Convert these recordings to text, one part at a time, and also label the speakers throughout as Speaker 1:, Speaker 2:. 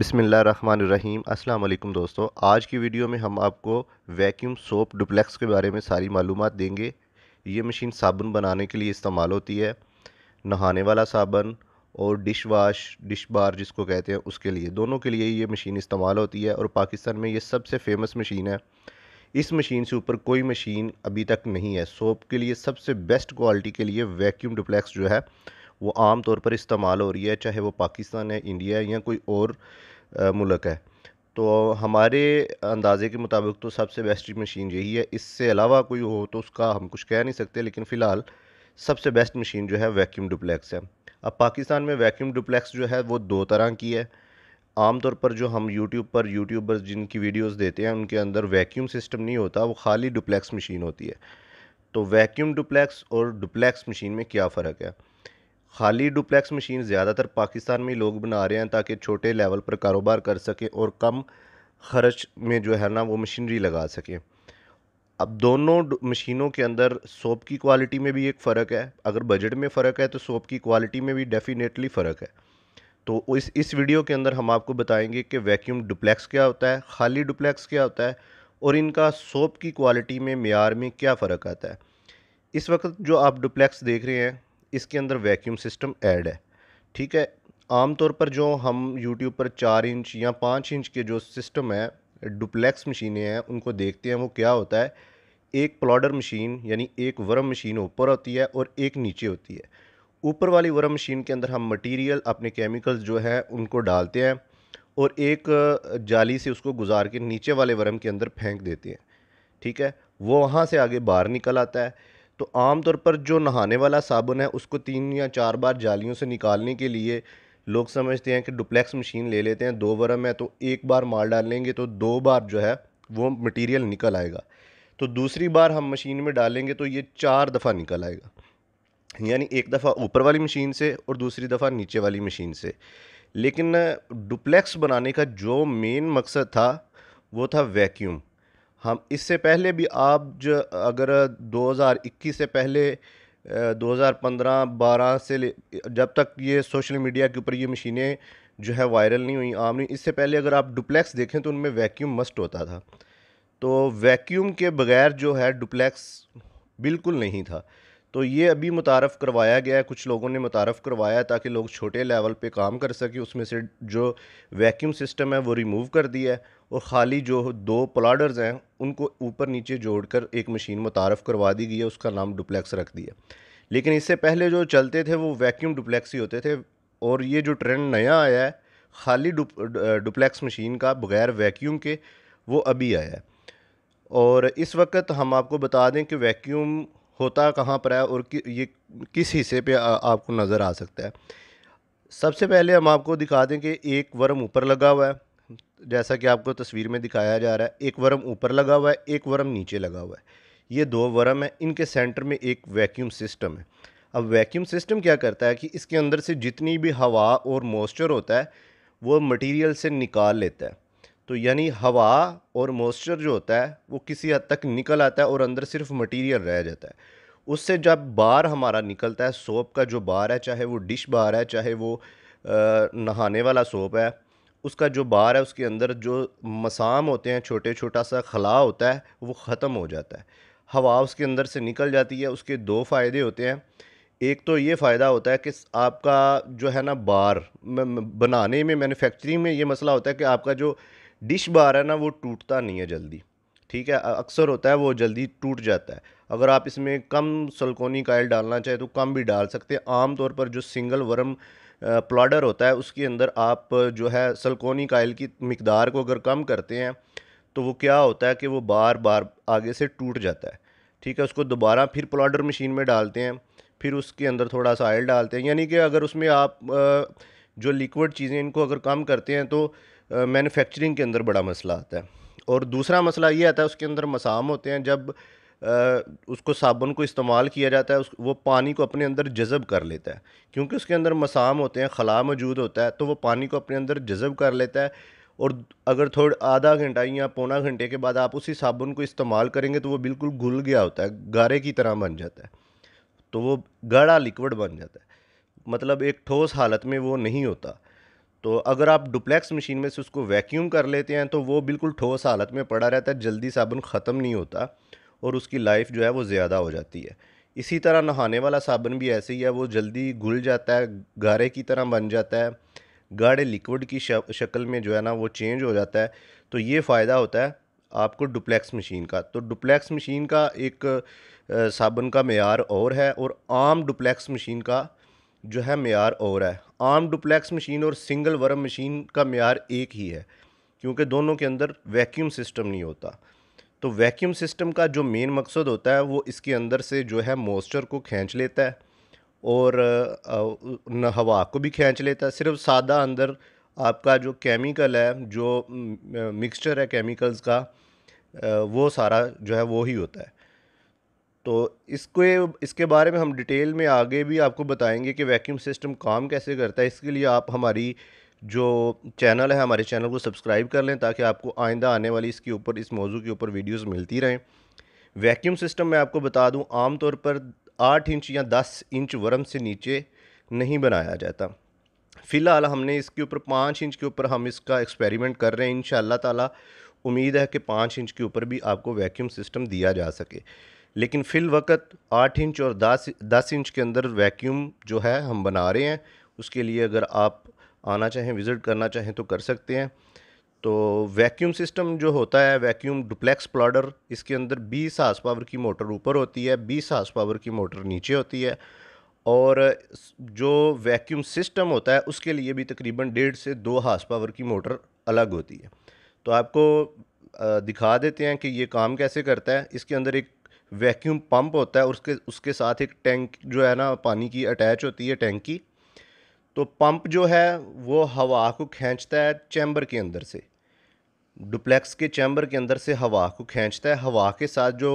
Speaker 1: अस्सलाम वालेकुम दोस्तों आज की वीडियो में हम आपको वैक्यूम सोप डुप्लेक्स के बारे में सारी मालूम देंगे ये मशीन साबुन बनाने के लिए इस्तेमाल होती है नहाने वाला साबन और डिश वाश डिश बार जिसको कहते हैं उसके लिए दोनों के लिए ये मशीन इस्तेमाल होती है और पाकिस्तान में ये सबसे फ़ेमस मशीन है इस मशीन से ऊपर कोई मशीन अभी तक नहीं है सोप के लिए सबसे बेस्ट क्वालिटी के लिए वैक्यूम डुप्लेक्स जो है वो आम तौर पर इस्तेमाल हो रही है चाहे वो पाकिस्तान है इंडिया है या कोई और मुल्क है तो हमारे अंदाज़े के मुताबिक तो सबसे बेस्ट मशीन यही है इससे अलावा कोई हो तो उसका हम कुछ कह नहीं सकते लेकिन फ़िलहाल सबसे बेस्ट मशीन जो है वैक्यूम डुप्लेक्स है अब पाकिस्तान में वैक्यूम डुप्लेक्स जो है वो दो तरह की है आमतौर पर जो हम यूट्यूब पर यूट्यूबर्स जिनकी वीडियोस देते हैं उनके अंदर वैक्यूम सिस्टम नहीं होता वो खाली डुप्लेक्स मशीन होती है तो वैक्यूम डुप्लेक्स और डुप्लेक्स मशीन में क्या फ़र्क है खाली डुप्लेक्स मशीन ज़्यादातर पाकिस्तान में लोग बना रहे हैं ताकि छोटे लेवल पर कारोबार कर सकें और कम खर्च में जो है ना वो मशीनरी लगा सकें अब दोनों मशीनों के अंदर सोप की क्वालिटी में भी एक फ़र्क है अगर बजट में फ़र्क है तो सोप की क्वालिटी में भी डेफिनेटली फ़र्क है तो इस इस वीडियो के अंदर हम आपको बताएंगे कि वैक्यूम डुप्लेक्स क्या होता है खाली डुप्लेक्स क्या होता है और इनका सोप की क्वालिटी में मैार में क्या फ़र्क आता है इस वक्त जो आप डुप्लेक्स देख रहे हैं इसके अंदर वैक्यूम सिस्टम ऐड है ठीक है आमतौर पर जो हम यूट्यूब पर चार इंच या पाँच इंच के जो सिस्टम है डुप्लेक्स मशीनें हैं उनको देखते हैं वो क्या होता है एक प्लॉडर मशीन यानी एक वर्म मशीन ऊपर होती है और एक नीचे होती है ऊपर वाली वर्म मशीन के अंदर हम मटेरियल अपने केमिकल्स जो है उनको डालते हैं और एक जाली से उसको गुजार के नीचे वाले वर्म के अंदर फेंक देते हैं ठीक है वो वहाँ से आगे बाहर निकल आता है तो आम तौर पर जो नहाने वाला साबुन है उसको तीन या चार बार जालियों से निकालने के लिए लोग समझते हैं कि डुप्लेक्स मशीन ले लेते हैं दो वरम है तो एक बार डाल डालेंगे तो दो बार जो है वो मटेरियल निकल आएगा तो दूसरी बार हम मशीन में डालेंगे तो ये चार दफ़ा निकल आएगा यानी एक दफ़ा ऊपर वाली मशीन से और दूसरी दफ़ा नीचे वाली मशीन से लेकिन डुप्लेक्स बनाने का जो मेन मकसद था वो था वैक्यूम हम इससे पहले भी आप जो अगर 2021 से पहले 2015-12 से जब तक ये सोशल मीडिया के ऊपर ये मशीनें जो है वायरल नहीं हुई आम नहीं इससे पहले अगर आप डुप्लेक्स देखें तो उनमें वैक्यूम मस्ट होता था तो वैक्यूम के बगैर जो है डुप्लेक्स बिल्कुल नहीं था तो ये अभी मुतारफ़ करवाया गया है कुछ लोगों ने मुतारफ़ करवाया है ताकि लोग छोटे लेवल पे काम कर सके उसमें से जो वैक्यूम सिस्टम है वो रिमूव कर दिया है और ख़ाली जो दो प्लाडर्स हैं उनको ऊपर नीचे जोड़कर एक मशीन मुतारफ़ करवा दी गई है उसका नाम डुप्लेक्स रख दिया लेकिन इससे पहले जो चलते थे वो वैक्यूम डुप्लेक्स ही होते थे और ये जो ट्रेंड नया आया है खाली डुप डुप्लेक्स मशीन का बगैर वैक्यूम के वो अभी आया है और इस वक्त हम आपको बता दें कि वैक्यूम होता कहाँ पर है और कि, ये किस हिस्से पे आ, आपको नज़र आ सकता है सबसे पहले हम आपको दिखा दें कि एक वर्म ऊपर लगा हुआ है जैसा कि आपको तस्वीर में दिखाया जा रहा है एक वर्म ऊपर लगा हुआ है एक वर्म नीचे लगा हुआ है ये दो वर्म है इनके सेंटर में एक वैक्यूम सिस्टम है अब वैक्यूम सिस्टम क्या करता है कि इसके अंदर से जितनी भी हवा और मॉइस्चर होता है वो मटेरियल से निकाल लेता है तो यानी हवा और मॉइस्चर जो होता है वो किसी हद तक निकल आता है और अंदर सिर्फ मटेरियल रह जाता है उससे जब बार हमारा निकलता है सोप का जो बार है चाहे वो डिश बार है चाहे वो नहाने वाला सोप है उसका जो बार है उसके अंदर जो मसाम होते हैं छोटे छोटा सा खला होता है वो ख़त्म हो जाता है हवा उसके अंदर से निकल जाती है उसके दो फ़ायदे होते हैं एक तो ये फ़ायदा होता है कि आपका जो है ना बार बनाने में मैन्युफैक्चरिंग में ये मसला होता है कि आपका जो डिश बार है ना वो टूटता नहीं है जल्दी ठीक है अक्सर होता है वो जल्दी टूट जाता है अगर आप इसमें कम सलकोनी काइल डालना चाहे तो कम भी डाल सकते हैं आमतौर पर जो सिंगल वर्म प्लाडर होता है उसके अंदर आप जो है सलकोनी काइल की मकदार को अगर कम करते हैं तो वो क्या होता है कि वो बार बार आगे से टूट जाता है ठीक है उसको दोबारा फिर प्लाडर मशीन में डालते हैं फिर उसके अंदर थोड़ा सा आयल डालते हैं यानी कि अगर उसमें आप जो लिक्विड चीज़ें इनको अगर कम करते हैं तो मैन्युफैक्चरिंग के अंदर बड़ा मसला आता है और दूसरा मसला ये आता है उसके अंदर मसाम होते हैं जब उसको साबुन को इस्तेमाल किया जाता है उस वो पानी को अपने अंदर जज़ब कर लेता है क्योंकि उसके अंदर मसाम होते हैं खला मौजूद होता है तो वो पानी को अपने अंदर जज़ब कर लेता है और अगर थोड़ा आधा घंटा या पौना घंटे के बाद आप उसी साबुन को इस्तेमाल करेंगे तो वो बिल्कुल घुल गया होता है गारे की तरह बन जाता है तो वो गाढ़ा लिक्विड बन जाता है मतलब एक ठोस हालत में वो नहीं होता तो अगर आप डुप्लेक्स मशीन में से उसको वैक्यूम कर लेते हैं तो वो बिल्कुल ठोस हालत में पड़ा रहता है जल्दी साबुन ख़त्म नहीं होता और उसकी लाइफ जो है वो ज़्यादा हो जाती है इसी तरह नहाने वाला साबुन भी ऐसे ही है वो जल्दी घुल जाता है गारे की तरह बन जाता है गाढ़े लिक्विड की शक्ल में जो है ना वो चेंज हो जाता है तो ये फ़ायदा होता है आपको डुप्लेक्स मशीन का तो डुप्लेक्स मशीन का एक साबुन का मैार और है और आम डुप्लेक्स मशीन का जो है मैार और है आम डुप्लेक्स मशीन और सिंगल वर्म मशीन का मैार एक ही है क्योंकि दोनों के अंदर वैक्यूम सिस्टम नहीं होता तो वैक्यूम सिस्टम का जो मेन मकसद होता है वो इसके अंदर से जो है मॉइस्चर को खींच लेता है और हवा को भी खींच लेता है सिर्फ सादा अंदर आपका जो केमिकल है जो मिक्सचर है केमिकल्स का वो सारा जो है वो ही होता है तो इसके इसके बारे में हम डिटेल में आगे भी आपको बताएंगे कि वैक्यूम सिस्टम काम कैसे करता है इसके लिए आप हमारी जो चैनल है हमारे चैनल को सब्सक्राइब कर लें ताकि आपको आइंदा आने वाली इसके ऊपर इस मौजू के ऊपर वीडियोस मिलती रहें वैक्यूम सिस्टम मैं आपको बता दूं आमतौर पर आठ इंच या दस इंच वर्म से नीचे नहीं बनाया जाता फ़िलहाल हमने इसके ऊपर पाँच इंच के ऊपर हम इसका एक्सपेरिमेंट कर रहे हैं इन ताला उम्मीद है कि पाँच इंच के ऊपर भी आपको वैक्यूम सिस्टम दिया जा सके लेकिन फ़िल वक़्त आठ इंच और दस दस इंच के अंदर वैक्यूम जो है हम बना रहे हैं उसके लिए अगर आप आना चाहें विज़िट करना चाहें तो कर सकते हैं तो वैक्यूम सिस्टम जो होता है वैक्यूम डुप्लेक्स प्लॉडर इसके अंदर 20 हाउस पावर की मोटर ऊपर होती है 20 हाउस पावर की मोटर नीचे होती है और जो वैक्यूम सिस्टम होता है उसके लिए भी तकरीबन डेढ़ से दो हाउस पावर की मोटर अलग होती है तो आपको दिखा देते हैं कि ये काम कैसे करता है इसके अंदर एक वैक्यूम पंप होता है उसके उसके साथ एक टैंक जो है ना पानी की अटैच होती है टैंक की तो पंप जो है वो हवा को खींचता है चैम्बर के अंदर से डुप्लेक्स के चैम्बर के अंदर से हवा को खींचता है हवा के साथ जो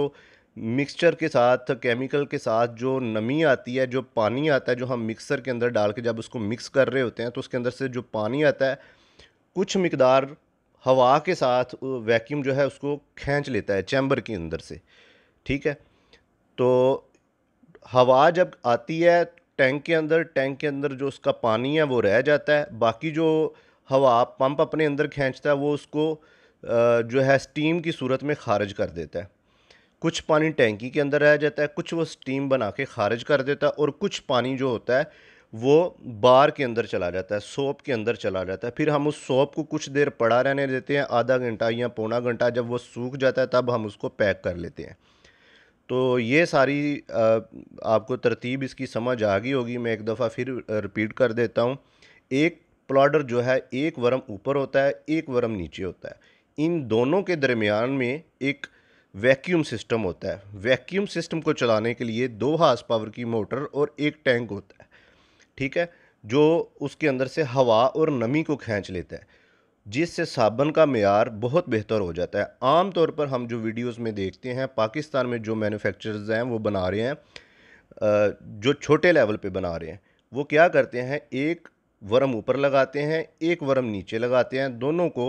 Speaker 1: मिक्सचर के साथ केमिकल के साथ जो नमी आती है जो पानी आता है जो हम मिक्सर के अंदर डाल के जब उसको मिक्स कर रहे होते हैं तो उसके अंदर से जो पानी आता है कुछ मकदार हवा के साथ वैक्यूम जो है उसको खींच लेता है चैम्बर के अंदर से ठीक है तो हवा जब आती है टैंक के अंदर टैंक के अंदर जो उसका पानी है वो रह जाता है बाकी जो हवा पंप अपने अंदर खींचता है वो उसको जो है स्टीम की सूरत में खारिज कर देता है कुछ पानी टैंकी के अंदर रह जाता है कुछ वो स्टीम बना के खारिज कर देता है और कुछ पानी जो होता है वो बार के अंदर चला जाता है सोप के अंदर चला जाता है फिर हम उस सोप को कुछ देर पड़ा रहने देते हैं आधा घंटा या पौना घंटा जब वो सूख जाता है तब हम उसको पैक कर लेते हैं तो ये सारी आपको तरतीब इसकी समझ आ गई होगी मैं एक दफ़ा फिर रिपीट कर देता हूँ एक प्लाडर जो है एक वर्म ऊपर होता है एक वर्म नीचे होता है इन दोनों के दरमियान में एक वैक्यूम सिस्टम होता है वैक्यूम सिस्टम को चलाने के लिए दो हाथ पावर की मोटर और एक टैंक होता है ठीक है जो उसके अंदर से हवा और नमी को खींच लेता है जिससे साबन का मैार बहुत बेहतर हो जाता है आम तौर पर हम जो वीडियोस में देखते हैं पाकिस्तान में जो मैन्युफैक्चरर्स हैं वो बना रहे हैं जो छोटे लेवल पे बना रहे हैं वो क्या करते हैं एक वर्म ऊपर लगाते हैं एक वर्म नीचे लगाते हैं दोनों को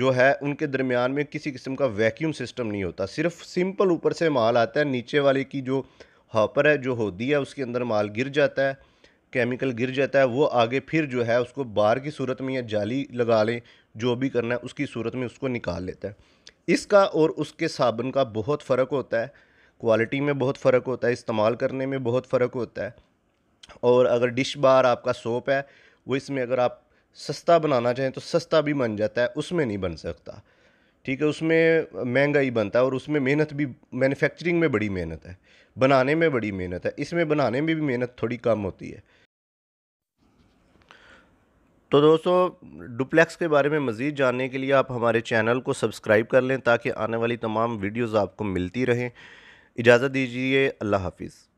Speaker 1: जो है उनके दरमियान में किसी किस्म का वैक्यूम सिस्टम नहीं होता सिर्फ सिंपल ऊपर से माल आता है नीचे वाले की जो हॉपर है जो होती है उसके अंदर माल गिर जाता है केमिकल गिर जाता है वो आगे फिर जो है उसको बार की सूरत में या जाली लगा लें जो भी करना है उसकी सूरत में उसको निकाल लेता है इसका और उसके साबुन का बहुत फ़र्क होता है क्वालिटी में बहुत फ़र्क होता है इस्तेमाल करने में बहुत फ़र्क होता है और अगर डिश बार आपका सोप है वो इसमें अगर आप सस्ता बनाना चाहें तो सस्ता भी बन जाता है उसमें नहीं बन सकता ठीक है उसमें महंगा ही बनता है और उसमें मेहनत भी मैन्युफैक्चरिंग में बड़ी मेहनत है बनाने में बड़ी मेहनत है इसमें बनाने में भी मेहनत थोड़ी कम होती है तो दोस्तों डुप्लेक्स के बारे में मज़ीद जानने के लिए आप हमारे चैनल को सब्सक्राइब कर लें ताकि आने वाली तमाम वीडियोज़ आपको मिलती रहें इजाज़त दीजिए अल्लाह हाफिज़